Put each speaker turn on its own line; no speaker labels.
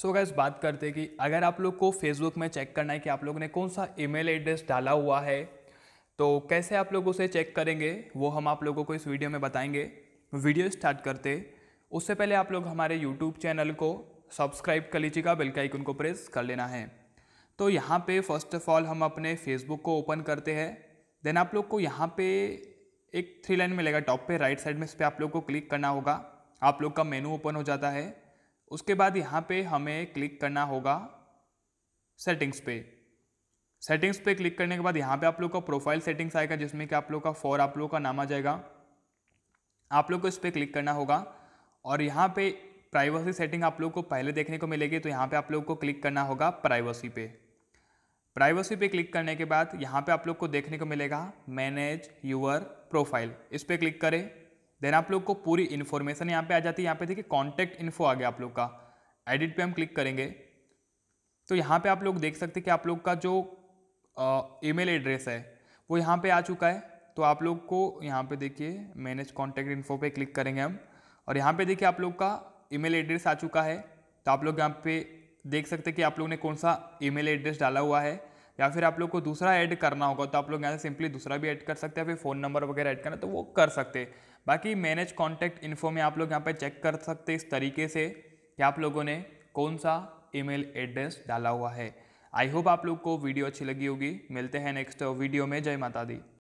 सो so gas बात करते हैं कि अगर आप लोग को फेसबुक में चेक करना है कि आप लोग ने कौन सा ईमेल एड्रेस डाला हुआ है तो कैसे आप लोग उसे चेक करेंगे वो हम आप लोगों को इस वीडियो में बताएंगे वीडियो स्टार्ट करते उससे पहले आप लोग हमारे यूट्यूब चैनल को सब्सक्राइब कर लीजिएगा बिल्कुल आइकन को प्रेस कर लेना है तो यहाँ पर फर्स्ट ऑफ ऑल हम अपने फेसबुक को ओपन करते हैं देन आप लोग को यहाँ पर एक थ्री लाइन मिलेगा टॉप पर राइट साइड में इस पर आप लोग को क्लिक करना होगा आप लोग का मेनू ओपन हो जाता है उसके बाद यहाँ पे हमें क्लिक करना होगा सेटिंग्स पे सेटिंग्स पे क्लिक करने के बाद यहाँ पे आप लोग का प्रोफाइल सेटिंग्स आएगा जिसमें कि आप लोग का फॉर आप लोग का नाम आ जाएगा आप लोग को इस पर क्लिक करना होगा और यहाँ पे प्राइवेसी सेटिंग आप लोग को पहले देखने को मिलेगी तो यहाँ पे आप लोग को क्लिक करना होगा प्राइवेसी पे प्राइवेसी पे क्लिक करने के बाद यहाँ पे आप लोग को देखने को मिलेगा मैनेज यूअर प्रोफाइल इस पर क्लिक करें देन आप लोग को पूरी इन्फॉर्मेशन यहाँ पे आ जाती है यहाँ पे देखिए कॉन्टैक्ट इन्फो आ गया आप लोग का एडिट पे हम क्लिक करेंगे तो यहाँ पे आप लोग देख सकते हैं कि आप लोग का जो ईमेल एड्रेस है वो यहाँ पे आ चुका है तो आप लोग को यहाँ पे देखिए मैनेज कॉन्टैक्ट इन्फो पे क्लिक करेंगे हम और यहाँ पे देखिए आप लोग का मेल एड्रेस आ चुका है तो आप लोग यहाँ पे देख सकते हैं कि आप लोग ने कौन सा मेल एड्रेस डाला हुआ है या फिर आप लोग को दूसरा ऐड करना होगा तो आप लोग यहाँ से सिंपली दूसरा भी ऐड कर सकते हैं फिर फ़ोन नंबर वगैरह ऐड करना तो वो कर सकते बाकी मैनेज कॉन्टैक्ट इन्फो में आप लोग यहाँ पर चेक कर सकते इस तरीके से कि आप लोगों ने कौन सा ईमेल एड्रेस डाला हुआ है आई होप आप लोग को वीडियो अच्छी लगी होगी मिलते हैं नेक्स्ट वीडियो में जय माता दी